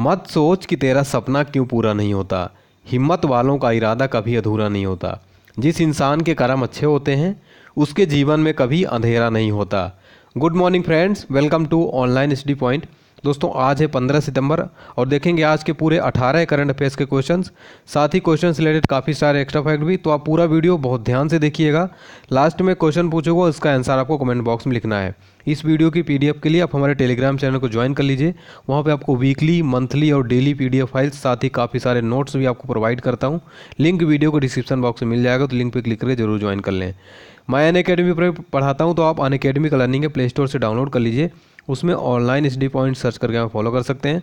मत सोच कि तेरा सपना क्यों पूरा नहीं होता हिम्मत वालों का इरादा कभी अधूरा नहीं होता जिस इंसान के कर्म अच्छे होते हैं उसके जीवन में कभी अंधेरा नहीं होता good morning friends welcome to online study point दोस्तों आज है पंद्रह सितंबर और देखेंगे आज के पूरे अठारह करंट अफेयर्स के क्वेश्चंस साथ ही क्वेश्चन रिलेटेड काफ़ी सारे एक्स्ट्रा फैक्ट भी तो आप पूरा वीडियो बहुत ध्यान से देखिएगा लास्ट में क्वेश्चन पूछूंगा उसका आंसर आपको कमेंट बॉक्स में लिखना है इस वीडियो की पी के लिए आप हमारे टेलीग्राम चैनल को ज्वाइन कर लीजिए वहाँ पर आपको वीकली मंथली और डेली पी फाइल्स साथ ही काफ़ी सारे नोट्स भी आपको प्रोवाइड करता हूँ लिंक वीडियो को डिस्क्रिप्शन बॉक्स में मिल जाएगा तो लिंक पर क्लिक करके जरूर ज्वाइन कर लें मैं अन अकेडमी पर पढ़ाता हूँ तो आप अन अकेडमी का लर्निंग प्ले स्टोर से डाउनलोड कर लीजिए उसमें ऑनलाइन डी पॉइंट सर्च करके आप फॉलो कर सकते हैं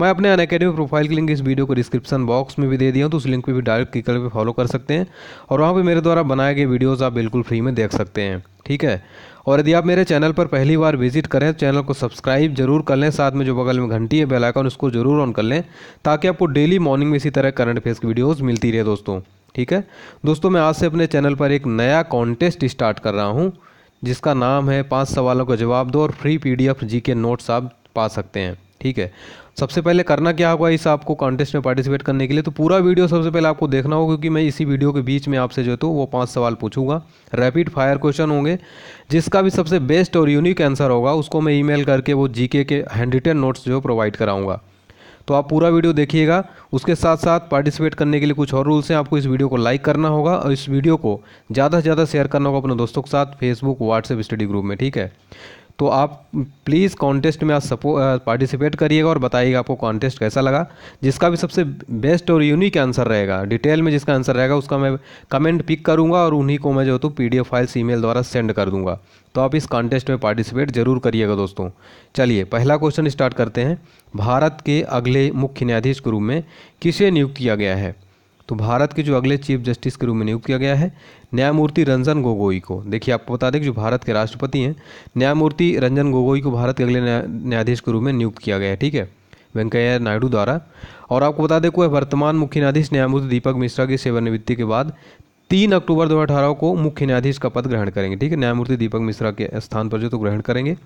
मैं अपने अन अकेडमी प्रोफाइल की लिंक इस वीडियो को डिस्क्रिप्शन बॉक्स में भी दे दिया हूँ तो उस लिंक पर भी डायरेक्ट क्लिक करके फॉलो कर सकते हैं और वहाँ पर मेरे द्वारा बनाए गए वीडियोज़ आप बिल्कुल फ्री में देख सकते हैं ठीक है और यदि आप मेरे चैनल पर पहली बार विजिट करें तो चैनल को सब्सक्राइब जरूर कर लें साथ में जो बगल में घंटी है बेल आइकन उसको जरूर ऑन कर लें ताकि आपको डेली मॉर्निंग में इसी तरह करंट अफेयर्स की वीडियोज़ मिलती रहे दोस्तों ठीक है दोस्तों मैं आज से अपने चैनल पर एक नया कॉन्टेस्ट स्टार्ट कर रहा हूँ जिसका नाम है पाँच सवालों का जवाब दो और free P D F G K notes आप पा सकते हैं ठीक है सबसे पहले करना क्या होगा इस आपको कॉन्टेस्ट में पार्टिसिपेट करने के लिए तो पूरा वीडियो सबसे पहले आपको देखना होगा क्योंकि मैं इसी वीडियो के बीच में आपसे जो है तो वो पांच सवाल पूछूंगा रैपिड फायर क्वेश्चन होंगे जिसका भी सबसे बेस्ट और यूनिक आंसर होगा उसको मैं ईमेल करके वो जीके के हैंड रिटन नोट्स जो प्रोवाइड कराऊंगा तो आप पूरा वीडियो देखिएगा उसके साथ साथ पार्टिसिपेट करने के लिए कुछ और रूल्स हैं आपको इस वीडियो को लाइक करना होगा और इस वीडियो को ज़्यादा से ज़्यादा शेयर करना होगा अपने दोस्तों के साथ फेसबुक व्हाट्सएप स्टडी ग्रुप में ठीक है तो आप प्लीज़ कॉन्टेस्ट में आप सपो पार्टिसिपेट uh, करिएगा और बताइएगा आपको कॉन्टेस्ट कैसा लगा जिसका भी सबसे बेस्ट और यूनिक आंसर रहेगा डिटेल में जिसका आंसर रहेगा उसका मैं कमेंट पिक करूँगा और उन्हीं को मैं जो तो पी डी फाइल्स ई द्वारा सेंड कर दूँगा तो आप इस कॉन्टेस्ट में पार्टिसिपेट जरूर करिएगा दोस्तों चलिए पहला क्वेश्चन स्टार्ट करते हैं भारत के अगले मुख्य न्यायाधीश के रूप में किसे नियुक्त किया गया है तो भारत के जो अगले चीफ जस्टिस के रूप में नियुक्त किया गया है न्यायमूर्ति रंजन गोगोई को देखिए आपको बता दें कि जो भारत के राष्ट्रपति हैं न्यायमूर्ति रंजन गोगोई को भारत के अगले न्यायाधीश के रूप में नियुक्त किया गया है ठीक है वेंकैया नायडू द्वारा और आपको बता दें कि वर्तमान मुख्य न्यायाधीश न्यायमूर्ति दीपक मिश्रा की सेवानिवृत्ति के बाद तीन अक्टूबर दो को मुख्य न्यायाधीश का पद ग्रहण करेंगे ठीक है न्यायमूर्ति दीपक मिश्रा के स्थान पर जो तो ग्रहण करेंगे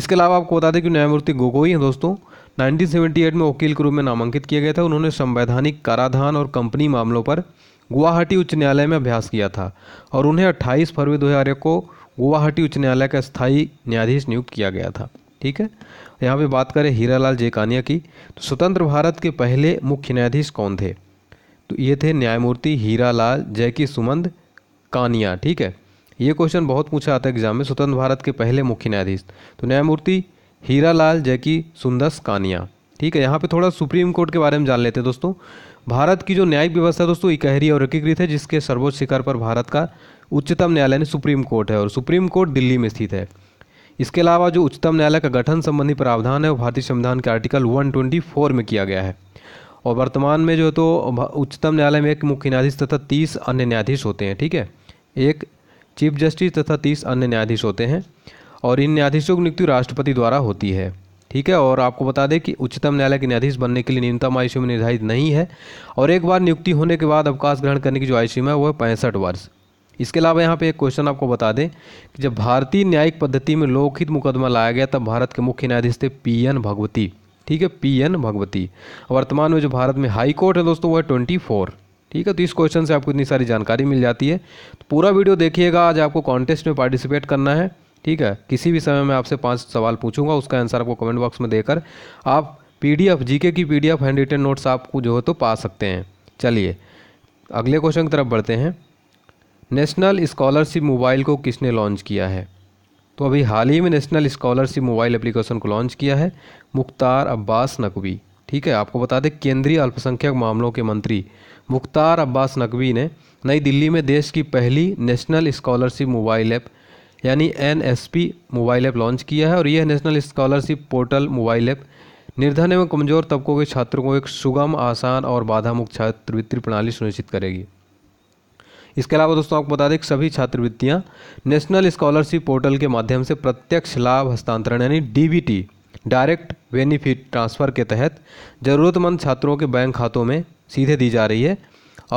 इसके अलावा आपको बता दें कि न्यायमूर्ति गोगोई हैं दोस्तों 1978 में वकील के रूप में नामांकित किया गया था उन्होंने संवैधानिक कराधान और कंपनी मामलों पर गुवाहाटी उच्च न्यायालय में अभ्यास किया था और उन्हें 28 फरवरी दो को गुवाहाटी उच्च न्यायालय का स्थायी न्यायाधीश नियुक्त किया गया था ठीक है यहाँ पे बात करें हीरालाल जेकानिया की तो स्वतंत्र भारत के पहले मुख्य न्यायाधीश कौन थे तो ये थे न्यायमूर्ति हीरालाल की सुमंद कानिया ठीक है ये क्वेश्चन बहुत पूछा आता है एग्जाम में स्वतंत्र भारत के पहले मुख्य न्यायाधीश तो न्यायमूर्ति हीरा लाल जैकी सुंदस कानिया ठीक है यहाँ पे थोड़ा सुप्रीम कोर्ट के बारे में जान लेते हैं दोस्तों भारत की जो न्यायिक व्यवस्था दोस्तों इकहरी और एकीकृत है जिसके सर्वोच्च शिखर पर भारत का उच्चतम न्यायालय ने सुप्रीम कोर्ट है और सुप्रीम कोर्ट दिल्ली में स्थित है इसके अलावा जो उच्चतम न्यायालय का गठन संबंधी प्रावधान है वो भारतीय संविधान के आर्टिकल 124 में किया गया है और वर्तमान में जो है तो उच्चतम न्यायालय में एक मुख्य न्यायाधीश तथा तीस अन्य न्यायाधीश होते हैं ठीक है एक चीफ जस्टिस तथा तीस अन्य न्यायाधीश होते हैं और इन न्यायाधीशों की नियुक्ति राष्ट्रपति द्वारा होती है ठीक है और आपको बता दें कि उच्चतम न्यायालय के न्यायाधीश बनने के लिए न्यूनतम आयु सीमा निर्धारित नहीं है और एक बार नियुक्ति होने के बाद अवकाश ग्रहण करने की जो आयु सीमा है वो है पैंसठ वर्ष इसके अलावा यहाँ पे एक क्वेश्चन आपको बता दें कि जब भारतीय न्यायिक पद्धति में लोकहित मुकदमा लाया गया तब भारत के मुख्य न्यायाधीश थे पी एन भगवती ठीक है पी एन भगवती वर्तमान में जो भारत में हाई कोर्ट है दोस्तों वो है ट्वेंटी फोर ठीक है तो इस क्वेश्चन से आपको इतनी सारी जानकारी मिल जाती है तो पूरा वीडियो देखिएगा आज आपको कॉन्टेस्ट में पार्टिसिपेट करना है ठीक है किसी भी समय मैं आपसे पाँच सवाल पूछूंगा उसका आंसर आपको कमेंट बॉक्स में देकर आप पीडीएफ जीके की पीडीएफ हैंड रिटन नोट्स आपको जो हो तो पा सकते हैं चलिए अगले क्वेश्चन की तरफ बढ़ते हैं नेशनल स्कॉलरशिप मोबाइल को किसने लॉन्च किया है तो अभी हाल ही में नेशनल स्कॉलरशिप मोबाइल एप्लीकेशन को लॉन्च किया है मुख्तार अब्बास नकवी ठीक है आपको बता दें केंद्रीय अल्पसंख्यक मामलों के मंत्री मुख्तार अब्बास नकवी ने नई दिल्ली में देश की पहली नेशनल स्कॉलरशिप मोबाइल ऐप यानी एन मोबाइल ऐप लॉन्च किया है और यह national scholarship portal mobile app निर्धन एवं कमजोर तबकों के छात्रों को एक सुगम आसान और बाधा मुक्त छात्रवृत्ति प्रणाली सुनिश्चित करेगी इसके अलावा दोस्तों आपको बता दें कि सभी छात्रवृत्तियाँ नेशनल स्कॉलरशिप पोर्टल के माध्यम से प्रत्यक्ष लाभ हस्तांतरण यानी डी डायरेक्ट बेनिफिट ट्रांसफ़र के तहत ज़रूरतमंद छात्रों के बैंक खातों में सीधे दी जा रही है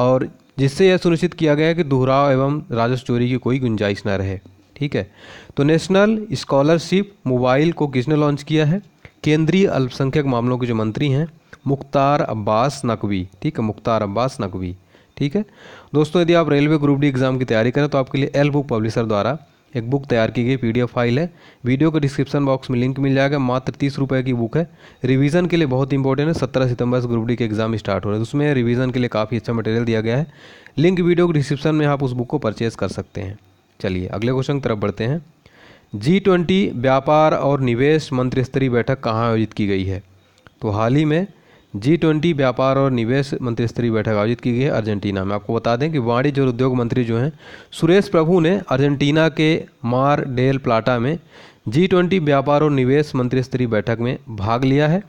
और जिससे यह सुनिश्चित किया गया है कि दोहराव एवं राजस्व चोरी की कोई गुंजाइश न रहे ठीक है तो नेशनल स्कॉलरशिप मोबाइल को किसने लॉन्च किया है केंद्रीय अल्पसंख्यक मामलों के जो मंत्री हैं मुख्तार अब्बास नकवी ठीक है मुख्तार अब्बास नकवी ठीक है दोस्तों यदि आप रेलवे ग्रुप डी एग्ज़ाम की तैयारी करें तो आपके लिए एल बुक पब्लिशर द्वारा एक बुक तैयार की गई पीडीएफ फाइल है वीडियो के डिस्क्रिप्शन बॉक्स में लिंक मिल जाएगा मात्र तीस रुपये की बुक है रिवीजन के लिए बहुत इंपॉर्टेंट है सत्रह सितंबर से ग्रुप डी के एग्जाम स्टार्ट हो रहे हैं तो उसमें रिवीजन के लिए काफ़ी अच्छा मटेरियल दिया गया है लिंक वीडियो के डिस्क्रिप्शन में आप उस बुक को परचेज़ कर सकते हैं चलिए अगले क्वेश्चन की तरफ बढ़ते हैं जी ट्वेंटी व्यापार और निवेश मंत्री स्तरीय बैठक कहाँ आयोजित की गई है तो हाल ही में जी ट्वेंटी व्यापार और निवेश मंत्री स्तरीय बैठक आयोजित की गई है अर्जेंटीना में आपको बता दें कि वाणिज्य और उद्योग मंत्री जो हैं सुरेश प्रभु ने अर्जेंटीना के मार डेल प्लाटा में जी ट्वेंटी व्यापार और निवेश मंत्री स्तरीय बैठक में भाग लिया है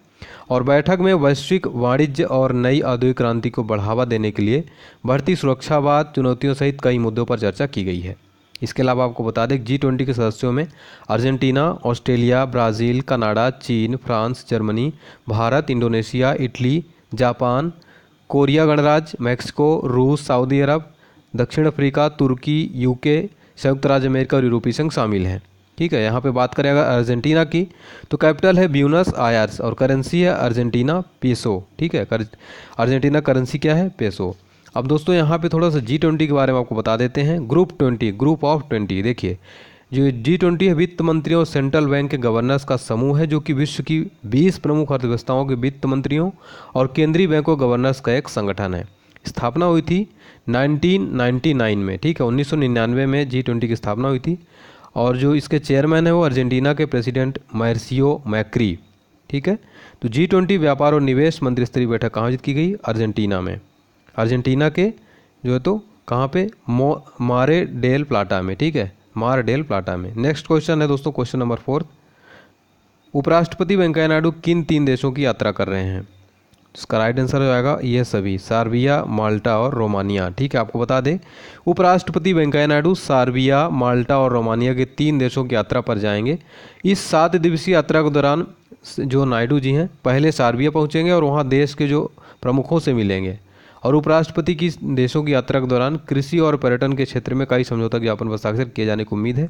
और बैठक में वैश्विक वाणिज्य और नई औद्योगिक क्रांति को बढ़ावा देने के लिए बढ़ती सुरक्षावाद चुनौतियों सहित कई मुद्दों पर चर्चा की गई है इसके अलावा आपको बता दें जी ट्वेंटी के सदस्यों में अर्जेंटीना ऑस्ट्रेलिया ब्राज़ील कनाडा चीन France Germany Bharat Indonesia Italy Japan Korea गणराज्य मैक्सिको रूस सऊदी अरब दक्षिण अफ्रीका तुर्की यूके संयुक्त राज्य अमेरिका और यूरोपीय संघ शामिल हैं ठीक है यहाँ पे बात करें अगर अर्जेंटीना की तो कैपिटल है ब्यूनस आयर्स और करेंसी है अर्जेंटीना पेसो ठीक है अर्जेंटीना करेंसी क्या है पेसो अब दोस्तों यहाँ पे थोड़ा सा जी ट्वेंटी के बारे में आपको बता देते हैं group twenty group of twenty देखिए जो जी ट्वेंटी है वित्त मंत्रियों और सेंट्रल बैंक के गवर्नर्स का समूह है जो कि विश्व की बीस प्रमुख अर्थव्यवस्थाओं के वित्त मंत्रियों और केंद्रीय बैंकों गवर्नर्स का एक संगठन है स्थापना हुई थी 1999 में ठीक है 1999 में जी ट्वेंटी की स्थापना हुई थी और जो इसके चेयरमैन है वो अर्जेंटीना के प्रेसिडेंट मैरसियो मैक्री ठीक है तो जी ट्वेंटी व्यापार और निवेश मंत्री स्तरीय बैठक कहाँ आयोजित की गई अर्जेंटीना में अर्जेंटीना के जो है तो कहाँ पे मो मारे डेल प्लाटा में ठीक है मार डेल प्लाटा में नेक्स्ट क्वेश्चन है दोस्तों क्वेश्चन नंबर फोर्थ उपराष्ट्रपति वेंकैया नायडू किन तीन देशों की यात्रा कर रहे हैं इसका राइट आंसर हो जाएगा ये सभी सार्बिया माल्टा और रोमानिया ठीक है आपको बता दें उपराष्ट्रपति वेंकैया नायडू सार्बिया माल्टा और रोमानिया के तीन देशों की यात्रा पर जाएंगे इस सात दिवसीय यात्रा के दौरान जो नायडू जी हैं पहले सार्बिया पहुंचेंगे और वहां देश के जो प्रमुखों से मिलेंगे और उपराष्ट्रपति की देशों की यात्रा के दौरान कृषि और पर्यटन के क्षेत्र में कई समझौता ज्ञापन हस्ताक्षर किए जाने की उम्मीद है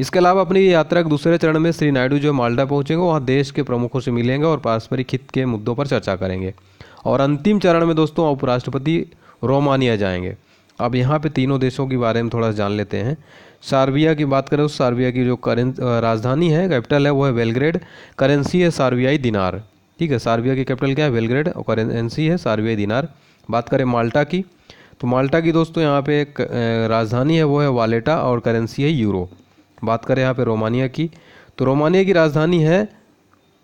इसके अलावा अपनी यात्रा के दूसरे चरण में श्री नायडू जो माल्टा पहुंचेंगे वहां देश के प्रमुखों से मिलेंगे और पारस्परिक हित के मुद्दों पर चर्चा करेंगे और अंतिम चरण में दोस्तों उपराष्ट्रपति रोमानिया जाएंगे अब यहाँ पे तीनों देशों के बारे में थोड़ा जान लेते हैं सार्बिया की बात करें तो सार्बिया की जो करें राजधानी है कैपिटल है वो है बेलग्रेड करेंसी है सार्बियाई दिनार ठीक है सार्बिया की कैपिटल क्या है बेलग्रेड और करेंसी है सार्बियाई दिनार बात करें माल्टा की तो माल्टा की दोस्तों यहाँ पे एक राजधानी है वो है वालेटा और करेंसी है यूरो बात करें यहाँ पे रोमानिया की तो रोमानिया की राजधानी है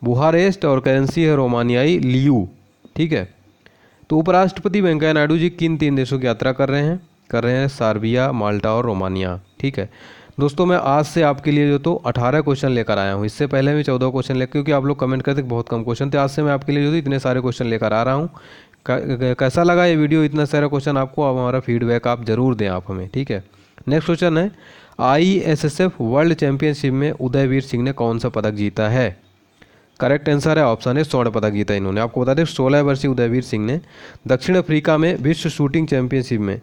बुहारेस्ट और करेंसी है रोमानियाई लियू ठीक है तो उपराष्ट्रपति वेंकैया नायडू जी किन तीन देशों की यात्रा कर रहे हैं कर रहे हैं सार्बिया माल्टा और रोमानिया ठीक है दोस्तों मैं आज से आपके लिए जो तो 18 क्वेश्चन लेकर आया हूँ इससे पहले मैं 14 क्वेश्चन लेकर क्योंकि आप लोग कमेंट करते बहुत कम क्वेश्चन थे आज से मैं आपके लिए जो तो इतने सारे क्वेश्चन लेकर आ रहा हूँ कैसा लगा ये वीडियो इतना सारा क्वेश्चन आपको अब हमारा फीडबैक आप ज़रूर दें आप हमें ठीक है नेक्स्ट क्वेश्चन है I S S F world championship में उदयवीर सिंह ने कौन सा पदक जीता है करेक्ट आंसर है ऑप्शन है स्वर्ण पदक जीता इन्होंने आपको बता दें सोलह वर्षीय उदयवीर सिंह ने दक्षिण अफ्रीका में विश्व शूटिंग चैंपियनशिप में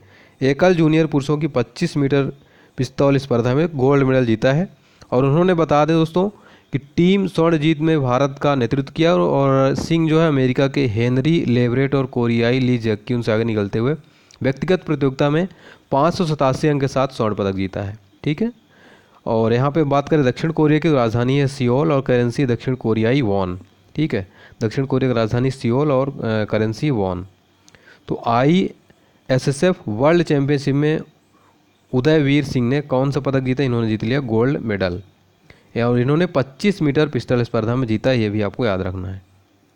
एकल जूनियर पुरुषों की 25 मीटर पिस्तौल स्पर्धा में गोल्ड मेडल जीता है और उन्होंने बता दें दोस्तों कि टीम स्वर्ण जीत में भारत का नेतृत्व किया और सिंह जो है अमेरिका के हेनरी लेवरेट और कोरियाई ली की उनसे आगे निकलते हुए व्यक्तिगत प्रतियोगिता में पाँच अंक के साथ स्वर्ण पदक जीता है ठीक है और यहाँ पे बात करें दक्षिण कोरिया की तो राजधानी है सियोल और करेंसी दक्षिण कोरियाई वॉन ठीक है दक्षिण कोरिया की राजधानी सियोल और करेंसी वॉन तो I S S F world championship में उदयवीर सिंह ने कौन सा पदक जीता इन्होंने जीत लिया गोल्ड मेडल और इन्होंने 25 मीटर पिस्टल स्पर्धा में जीता ये भी आपको याद रखना है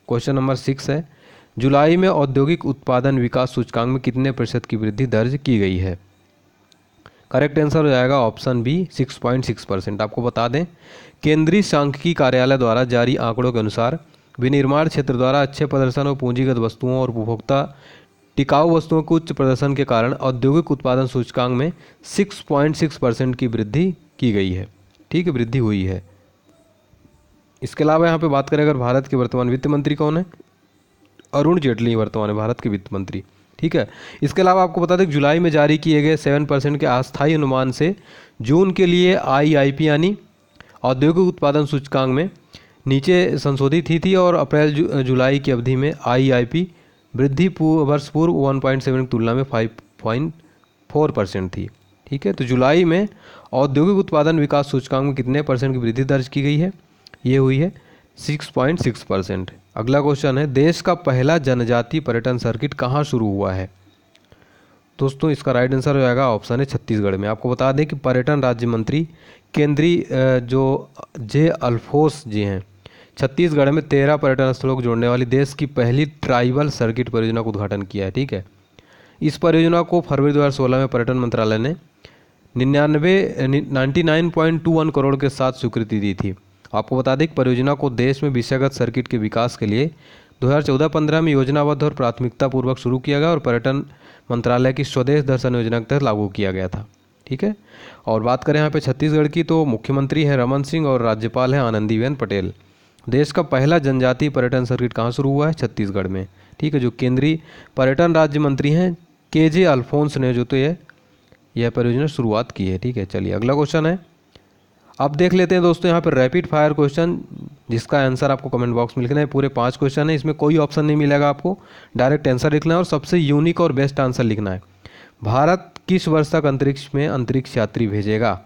क्वेश्चन नंबर सिक्स है जुलाई में औद्योगिक उत्पादन विकास सूचकांक में कितने प्रतिशत की वृद्धि दर्ज की गई है करेक्ट आंसर हो जाएगा ऑप्शन बी 6.6 परसेंट आपको बता दें केंद्रीय सांख्यिकी कार्यालय द्वारा जारी आंकड़ों के अनुसार विनिर्माण क्षेत्र द्वारा अच्छे प्रदर्शन और पूंजीगत वस्तुओं और उपभोक्ता टिकाऊ वस्तुओं के उच्च प्रदर्शन के कारण औद्योगिक उत्पादन सूचकांक में 6.6 परसेंट की वृद्धि की गई है ठीक है वृद्धि हुई है इसके अलावा यहाँ पे बात करें अगर भारत के वर्तमान वित्त मंत्री कौन है अरुण जेटली वर्तमान है भारत के वित्त मंत्री ठीक है इसके अलावा आपको बता दें जुलाई में जारी किए गए सेवन परसेंट के अस्थायी अनुमान से जून के लिए आई आई पी यानी औद्योगिक उत्पादन सूचकांक में नीचे संशोधित ही थी और अप्रैल जु, जुलाई की अवधि में आई आई पी वृद्धि वर्ष पूर्व वन पॉइंट सेवन की तुलना में फाइव पॉइंट फोर परसेंट थी ठीक है तो जुलाई में औद्योगिक उत्पादन विकास सूचकांक में कितने परसेंट की वृद्धि दर्ज की गई है ये हुई है 6.6 परसेंट अगला क्वेश्चन है देश का पहला जनजातीय पर्यटन सर्किट कहाँ शुरू हुआ है दोस्तों इसका राइट आंसर हो जाएगा ऑप्शन है छत्तीसगढ़ में आपको बता दें कि पर्यटन राज्य मंत्री केंद्रीय जो जे अल्फोस जी हैं छत्तीसगढ़ में तेरह पर्यटन स्थलों को जोड़ने वाली देश की पहली ट्राइबल सर्किट परियोजना का उद्घाटन किया है ठीक है इस परियोजना को फरवरी 2016 में पर्यटन मंत्रालय ने निन्यानवे ninety nine point two one crore के साथ स्वीकृति दी थी आपको बता दें कि परियोजना को देश में विषयगत सर्किट के विकास के लिए 2014-15 में योजनाबद्ध और प्राथमिकतापूर्वक शुरू किया गया और पर्यटन मंत्रालय की स्वदेश दर्शन योजना के तहत लागू किया गया था ठीक है और बात करें यहाँ पे छत्तीसगढ़ की तो मुख्यमंत्री हैं रमन सिंह और राज्यपाल हैं आनंदीबेन पटेल देश का पहला जनजातीय पर्यटन सर्किट कहाँ शुरू हुआ है छत्तीसगढ़ में ठीक है जो केंद्रीय पर्यटन राज्य मंत्री हैं के जे अल्फोंस ने जो तो ये यह परियोजना शुरुआत की है ठीक है चलिए अगला क्वेश्चन है अब देख लेते हैं दोस्तों यहाँ पर रैपिड फायर क्वेश्चन जिसका आंसर आपको कमेंट बॉक्स में लिखना है पूरे पांच क्वेश्चन है इसमें कोई ऑप्शन नहीं मिलेगा आपको डायरेक्ट आंसर लिखना है और सबसे यूनिक और बेस्ट आंसर लिखना है भारत किस वर्ष तक अंतरिक्ष में अंतरिक्ष यात्री भेजेगा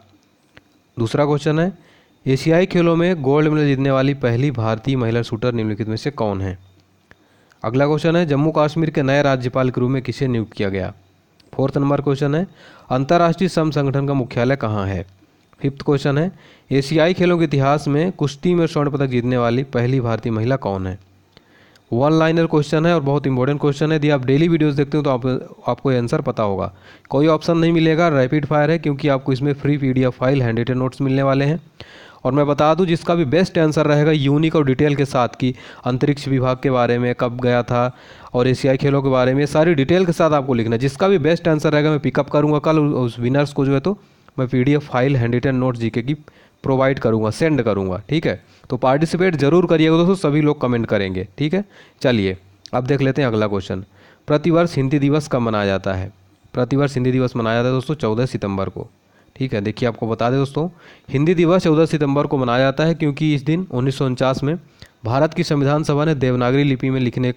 दूसरा क्वेश्चन है एशियाई खेलों में गोल्ड मेडल जीतने वाली पहली भारतीय महिला शूटर निम्नलिखित में से कौन है अगला क्वेश्चन है जम्मू कश्मीर के नए राज्यपाल के रूप में किसे नियुक्त किया गया फोर्थ नंबर क्वेश्चन है अंतर्राष्ट्रीय श्रम संगठन का मुख्यालय कहाँ है फिफ्थ क्वेश्चन है एशियाई खेलों के इतिहास में कुश्ती में स्वर्ण पदक जीतने वाली पहली भारतीय महिला कौन है वन लाइनर क्वेश्चन है और बहुत इंपॉर्टेंट क्वेश्चन है यदि आप डेली वीडियोस देखते हो तो आप, आपको आंसर पता होगा कोई ऑप्शन नहीं मिलेगा रैपिड फायर है क्योंकि आपको इसमें free P file handwritten notes मिलने वाले हैं और मैं बता दूं जिसका भी बेस्ट आंसर रहेगा यूनिक और डिटेल के साथ कि अंतरिक्ष विभाग के बारे में कब गया था और एशियाई खेलों के बारे में सारी डिटेल के साथ आपको लिखना जिसका भी बेस्ट आंसर रहेगा मैं पिकअप करूँगा कल उस विनर्स को जो है तो मैं P file handwritten note G की प्रोवाइड करूँगा सेंड करूँगा ठीक है तो पार्टिसिपेट जरूर करिएगा दोस्तों सभी लोग कमेंट करेंगे ठीक है चलिए अब देख लेते हैं अगला क्वेश्चन प्रतिवर्ष हिंदी दिवस कब मनाया जाता है प्रतिवर्ष हिंदी दिवस मनाया जाता है दोस्तों चौदह सितंबर को ठीक है देखिए आपको बता दें दोस्तों हिंदी दिवस चौदह सितंबर को मनाया जाता है क्योंकि इस दिन उन्नीस में भारत की संविधान सभा ने देवनागरी लिपि में लिखने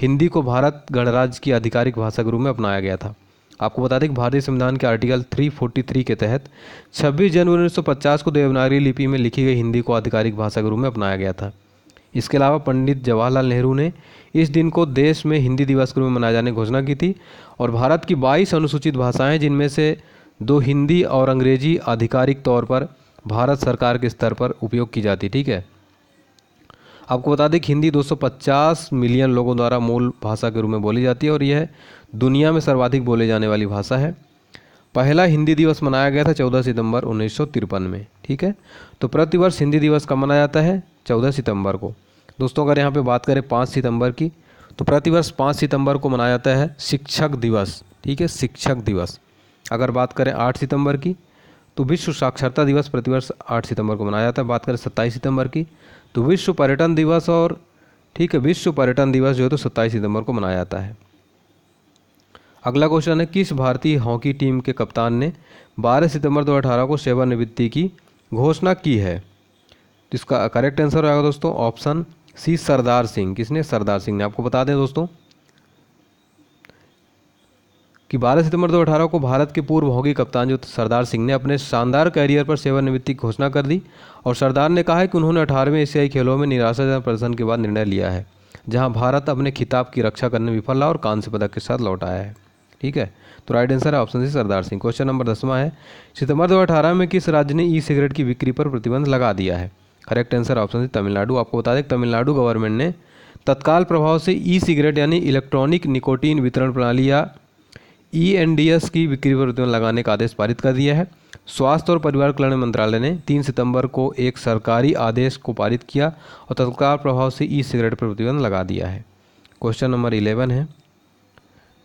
हिंदी को भारत गणराज्य की आधिकारिक भाषा के रूप में अपनाया गया था आपको बता दें कि भारतीय संविधान के आर्टिकल 343 के तहत 26 जनवरी 1950 को देवनागरी लिपि में लिखी गई हिंदी को आधिकारिक भाषा के रूप में अपनाया गया था इसके अलावा पंडित जवाहरलाल नेहरू ने इस दिन को देश में हिंदी दिवस के रूप में मनाए जाने की घोषणा की थी और भारत की बाईस अनुसूचित भाषाएँ जिनमें से दो हिंदी और अंग्रेजी आधिकारिक तौर पर भारत सरकार के स्तर पर उपयोग की जाती ठीक है आपको बता दें कि हिंदी 250 मिलियन लोगों द्वारा मूल भाषा के रूप में बोली जाती है और यह दुनिया में सर्वाधिक बोले जाने वाली भाषा है पहला हिंदी दिवस मनाया गया था 14 सितंबर उन्नीस में ठीक है तो प्रतिवर्ष हिंदी दिवस कब मनाया जाता है 14 सितंबर को दोस्तों अगर यहाँ पे बात करें पाँच सितंबर की तो प्रतिवर्ष पाँच सितंबर को मनाया जाता है शिक्षक दिवस ठीक है शिक्षक दिवस अगर बात करें आठ सितंबर की तो विश्व साक्षरता दिवस प्रतिवर्ष आठ सितंबर को मनाया जाता है बात करें सत्ताईस सितंबर की तो विश्व पर्यटन दिवस और ठीक है विश्व पर्यटन दिवस जो है तो सत्ताईस सितंबर को मनाया जाता है अगला क्वेश्चन है किस भारतीय हॉकी टीम के कप्तान ने 12 सितंबर 2018 को सेवानिवृत्ति की घोषणा की है इसका करेक्ट आंसर होगा दोस्तों ऑप्शन सी सरदार सिंह किसने सरदार सिंह ने आपको बता दें दोस्तों कि 12 सितंबर 2018 को भारत के पूर्व हॉकी कप्तान जो सरदार सिंह ने अपने शानदार कैरियर पर सेवानिवृत्ति की घोषणा कर दी और सरदार ने कहा है कि उन्होंने अठारहवें एशियाई खेलों में निराशाजनक प्रदर्शन के बाद निर्णय लिया है जहां भारत अपने खिताब की रक्षा करने में विफल रहा और कांस्य पदक के साथ लौट आया है ठीक है तो राइट आंसर है option C Sardar Singh question number दसवां है सितंबर दो में किस राज्य ने ई सिगरेट की बिक्री पर प्रतिबंध लगा दिया है correct answer option C Tamil Nadu आपको बता दें तमिलनाडु गवर्नमेंट ने तत्काल प्रभाव से ई सिगरेट यानी इलेक्ट्रॉनिक निकोटीन वितरण प्रणाली या ईएनडीएस e की बिक्री पर प्रतिबंध लगाने का आदेश पारित कर दिया है स्वास्थ्य और परिवार कल्याण मंत्रालय ने 3 सितंबर को एक सरकारी आदेश को पारित किया और तत्काल प्रभाव से ई सिगरेट पर प्रतिबंध लगा दिया है क्वेश्चन नंबर इलेवन है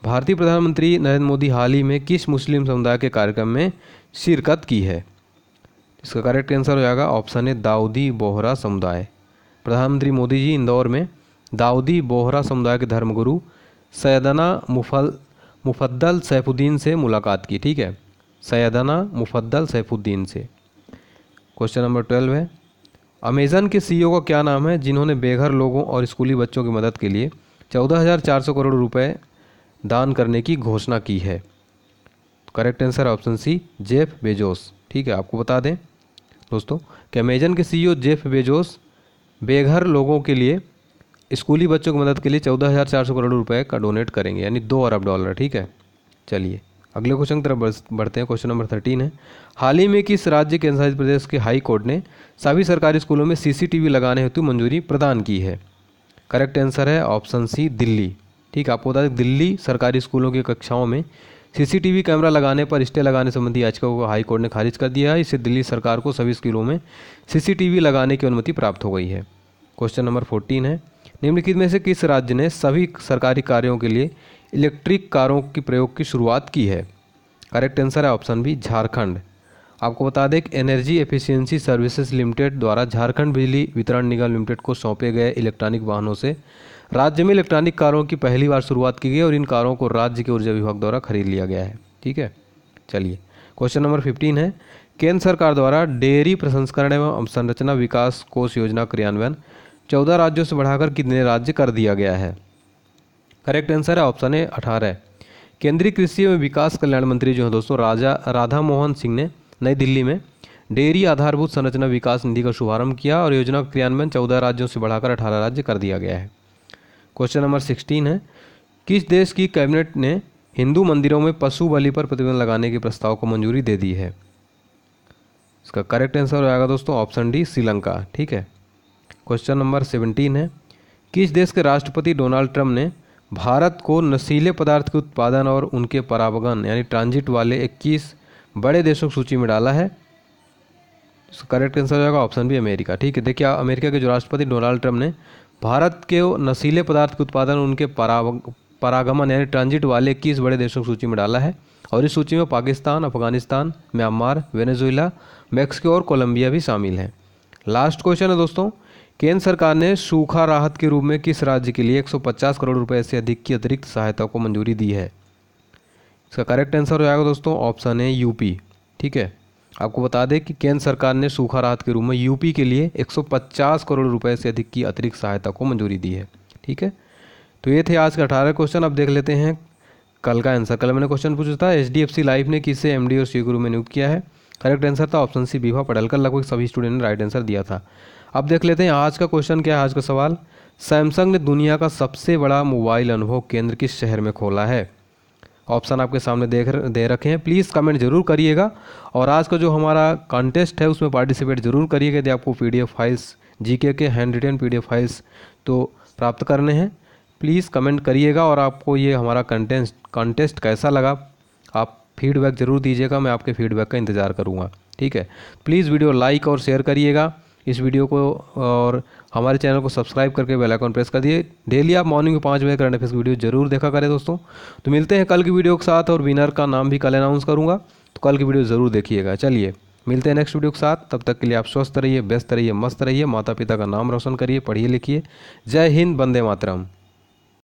भारतीय प्रधानमंत्री नरेंद्र मोदी हाल ही में किस मुस्लिम समुदाय के कार्यक्रम में शिरकत की है इसका करेक्ट आंसर हो जाएगा ऑप्शन ए दाऊदी बोहरा समुदाय प्रधानमंत्री मोदी जी इंदौर में दाऊदी बोहरा समुदाय के धर्मगुरु सैदना मुफल मुफद्दल सैफुद्दीन से मुलाकात की ठीक है सैदना मुफद्दल सैफुद्दीन से क्वेश्चन नंबर ट्वेल्व है अमेज़न के सीईओ e का क्या नाम है जिन्होंने बेघर लोगों और स्कूली बच्चों की मदद के लिए चौदह हज़ार चार सौ करोड़ रुपए दान करने की घोषणा की है correct answer option C Jeff Bezos ठीक है आपको बता दें दोस्तों कि अमेजन के सीईओ e जेफ बेजोस बेघर लोगों के लिए स्कूली बच्चों की मदद के लिए चौदह हज़ार चार सौ करोड़ रुपए का डोनेट करेंगे यानी दो अरब डॉलर ठीक है चलिए अगले क्वेश्चन की तरफ बढ़ते हैं क्वेश्चन नंबर थर्टीन है हाल ही में किस राज्य के अनुसार प्रदेश के हाई कोर्ट ने सभी सरकारी स्कूलों में सीसीटीवी लगाने हेतु मंजूरी प्रदान की है करेक्ट आंसर है ऑप्शन सी दिल्ली ठीक आपको बता दें दिल्ली सरकारी स्कूलों की कक्षाओं में सीसीटीवी कैमरा लगाने पर स्टे लगाने संबंधी याचिका को हाई कोर्ट ने खारिज कर दिया है इससे दिल्ली सरकार को सभी स्कूलों में सीसीटीवी लगाने की अनुमति प्राप्त हो गई है क्वेश्चन नंबर फोर्टीन है निम्नलिखित में से किस राज्य ने सभी सरकारी कार्यों के लिए इलेक्ट्रिक कारों के प्रयोग की शुरुआत की है करेक्ट आंसर है ऑप्शन बी झारखंड आपको बता दें कि एनर्जी एफिशिएंसी सर्विसेज लिमिटेड द्वारा झारखंड बिजली वितरण निगम लिमिटेड को सौंपे गए इलेक्ट्रॉनिक वाहनों से राज्य में इलेक्ट्रॉनिक कारों की पहली बार शुरुआत की गई और इन कारों को राज्य के ऊर्जा विभाग द्वारा खरीद लिया गया है ठीक है चलिए क्वेश्चन नंबर फिफ्टीन है केंद्र सरकार द्वारा डेयरी प्रसंस्करण एवं संरचना विकास कोष योजना क्रियान्वयन चौदह राज्यों से बढ़ाकर कितने राज्य कर दिया गया है करेक्ट आंसर है ऑप्शन ए अठारह केंद्रीय कृषि एवं विकास कल्याण मंत्री जो है दोस्तों राजा राधा मोहन सिंह ने नई दिल्ली में डेयरी आधारभूत संरचना विकास निधि का शुभारंभ किया और योजना का क्रियान्वयन चौदह राज्यों से बढ़ाकर अठारह राज्य कर दिया गया है क्वेश्चन नंबर सिक्सटीन है किस देश की कैबिनेट ने हिंदू मंदिरों में पशु बलि पर प्रतिबंध लगाने के प्रस्ताव को मंजूरी दे दी है इसका करेक्ट आंसर हो जाएगा दोस्तों ऑप्शन डी श्रीलंका ठीक है क्वेश्चन नंबर सेवनटीन है किस देश के राष्ट्रपति डोनाल्ड ट्रंप ने भारत को नशीले पदार्थ के उत्पादन और उनके परावगन यानी ट्रांजिट वाले 21 बड़े देशों की सूची में डाला है करेक्ट आंसर हो जाएगा ऑप्शन भी अमेरिका ठीक है देखिए अमेरिका के जो राष्ट्रपति डोनाल्ड ट्रंप ने भारत के नशीले पदार्थ के उत्पादन उनके पराव परागमन यानी ट्रांजिट वाले इक्कीस बड़े देशों की सूची में डाला है और इस सूची में Pakistan Afghanistan Myanmar Venezuela Mexico और कोलंबिया भी शामिल हैं लास्ट क्वेश्चन है दोस्तों केंद्र सरकार ने सूखा राहत के रूप में किस राज्य के लिए 150 करोड़ रुपए से अधिक की अतिरिक्त सहायता को मंजूरी दी है इसका करेक्ट आंसर हो जाएगा दोस्तों ऑप्शन है यूपी ठीक है आपको बता दें कि केंद्र सरकार ने सूखा राहत के रूप में यूपी के लिए 150 करोड़ रुपए से अधिक की अतिरिक्त सहायता को मंजूरी दी है ठीक है तो ये थे आज के अठारह क्वेश्चन अब देख लेते हैं कल का आंसर कल मैंने क्वेश्चन पूछा था H D F C life ने किसे एम डी और सी गुरु में नियुक्त किया है करेक्ट आंसर था ऑप्शन सी विभा पटेल कर लगभग सभी स्टूडेंट ने राइट आंसर दिया था अब देख लेते हैं आज का क्वेश्चन क्या है आज का सवाल सैमसंग ने दुनिया का सबसे बड़ा मोबाइल अनुभव केंद्र किस शहर में खोला है ऑप्शन आपके सामने देख दे रखे हैं प्लीज़ कमेंट जरूर करिएगा और आज का जो हमारा कॉन्टेस्ट है उसमें पार्टिसिपेट जरूर करिएगा यदि आपको पी फाइल्स जी के के हैंड रिटेन पी फाइल्स तो प्राप्त करने हैं प्लीज़ कमेंट करिएगा और आपको ये हमारा कंटेस्ट कॉन्टेस्ट कैसा लगा आप फीडबैक ज़रूर दीजिएगा मैं आपके फीडबैक का इंतज़ार करूँगा ठीक है प्लीज़ वीडियो लाइक और शेयर करिएगा इस वीडियो को और हमारे चैनल को सब्सक्राइब करके बेल आइकन प्रेस कर दिए डेली आप मॉर्निंग पाँच बजे करंट अफेयर्स वीडियो जरूर देखा करें दोस्तों तो मिलते हैं कल की वीडियो के साथ और विनर का नाम भी कल अनाउंस करूँगा तो कल की वीडियो ज़रूर देखिएगा चलिए मिलते हैं नेक्स्ट वीडियो के साथ तब तक के लिए आप स्वस्थ रहिए व्यस्त रहिए मस्त रहिए माता पिता का नाम रोशन करिए पढ़िए लिखिए जय हिंद बंदे मातरम